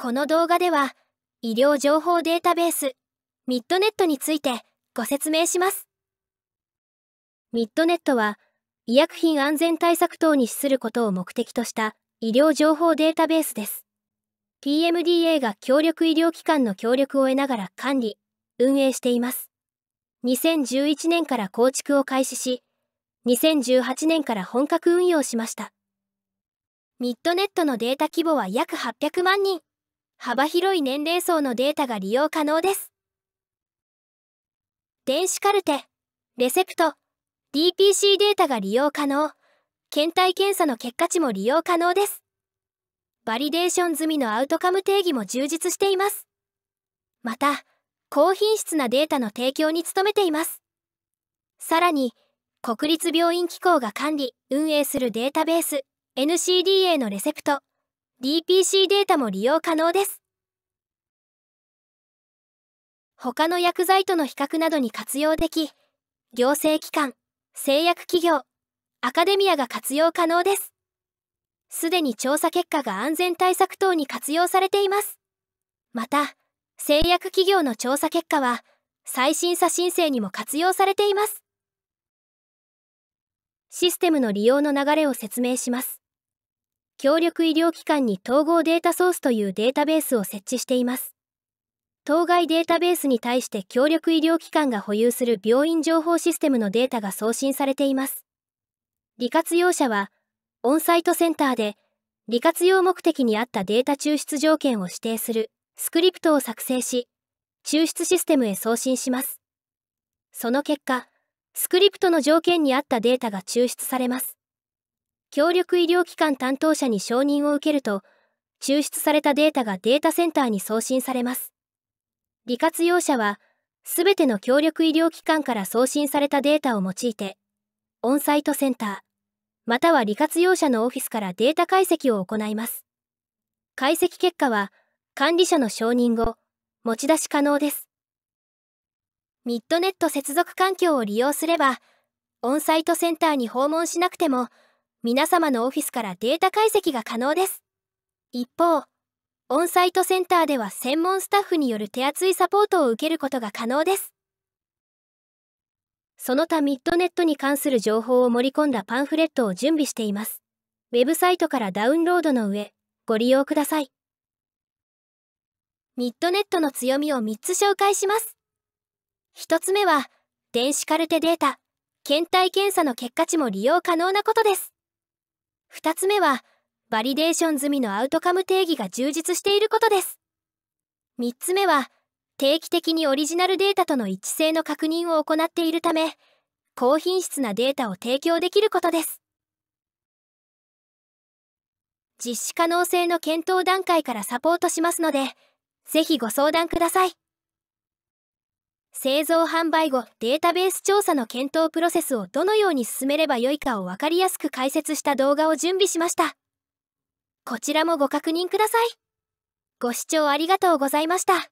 この動画では医療情報データベースミッドネットについてご説明します。ミッドネットは医薬品安全対策等に資することを目的とした医療情報データベースです。PMDA が協力医療機関の協力を得ながら管理、運営しています。2011年から構築を開始し、2018年から本格運用しました。ミッドネットのデータ規模は約800万人。幅広い年齢層のデータが利用可能です。電子カルテ、レセプト、DPC データが利用可能、検体検査の結果値も利用可能です。バリデーション済みのアウトカム定義も充実しています。また、高品質なデータの提供に努めています。さらに、国立病院機構が管理、運営するデータベース、NCDA のレセプト、DPC データも利用可能です。他の薬剤との比較などに活用でき、行政機関、製薬企業、アカデミアが活用可能です。すでに調査結果が安全対策等に活用されています。また、製薬企業の調査結果は、再審査申請にも活用されています。システムの利用の流れを説明します。協力医療機関に統合データソースというデータベースを設置しています。当該データベースに対して協力医療機関が保有する病院情報システムのデータが送信されています。利活用者は、オンサイトセンターで、利活用目的に合ったデータ抽出条件を指定するスクリプトを作成し、抽出システムへ送信します。その結果、スクリプトの条件に合ったデータが抽出されます。協力医療機関担当者に承認を受けると、抽出されたデータがデータセンターに送信されます。利活用者は、すべての協力医療機関から送信されたデータを用いて、オンサイトセンター、または利活用者のオフィスからデータ解析を行います。解析結果は、管理者の承認後、持ち出し可能です。ミッドネット接続環境を利用すれば、オンサイトセンターに訪問しなくても、皆様のオフィスからデータ解析が可能です。一方、オンサイトセンターでは専門スタッフによる手厚いサポートを受けることが可能です。その他ミッドネットに関する情報を盛り込んだパンフレットを準備しています。ウェブサイトからダウンロードの上、ご利用ください。ミッドネットの強みを3つ紹介します。1つ目は、電子カルテデータ、検体検査の結果値も利用可能なことです。2つ目は、バリデーション済みのアウトカム定義が充実していることです。3つ目は、定期的にオリジナルデータとの一致性の確認を行っているため、高品質なデータを提供できることです。実施可能性の検討段階からサポートしますので、是非ご相談ください。製造販売後データベース調査の検討プロセスをどのように進めればよいかを分かりやすく解説した動画を準備しましたこちらもご確認くださいご視聴ありがとうございました